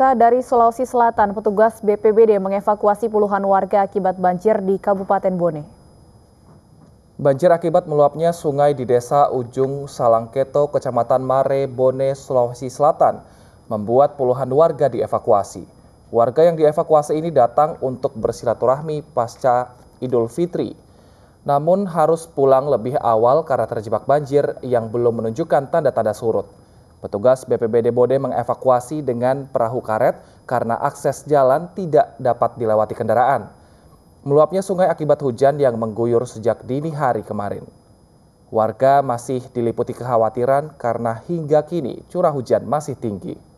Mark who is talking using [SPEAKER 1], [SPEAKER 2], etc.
[SPEAKER 1] Pemirsa dari Sulawesi Selatan, petugas BPBD mengevakuasi puluhan warga akibat banjir di Kabupaten Bone.
[SPEAKER 2] Banjir akibat meluapnya sungai di desa Ujung Salangketo, Kecamatan Mare, Bone, Sulawesi Selatan, membuat puluhan warga dievakuasi. Warga yang dievakuasi ini datang untuk bersilaturahmi pasca Idul Fitri. Namun harus pulang lebih awal karena terjebak banjir yang belum menunjukkan tanda-tanda surut. Petugas BPBD Bode mengevakuasi dengan perahu karet karena akses jalan tidak dapat dilewati kendaraan. Meluapnya sungai akibat hujan yang mengguyur sejak dini hari kemarin. Warga masih diliputi kekhawatiran karena hingga kini curah hujan masih tinggi.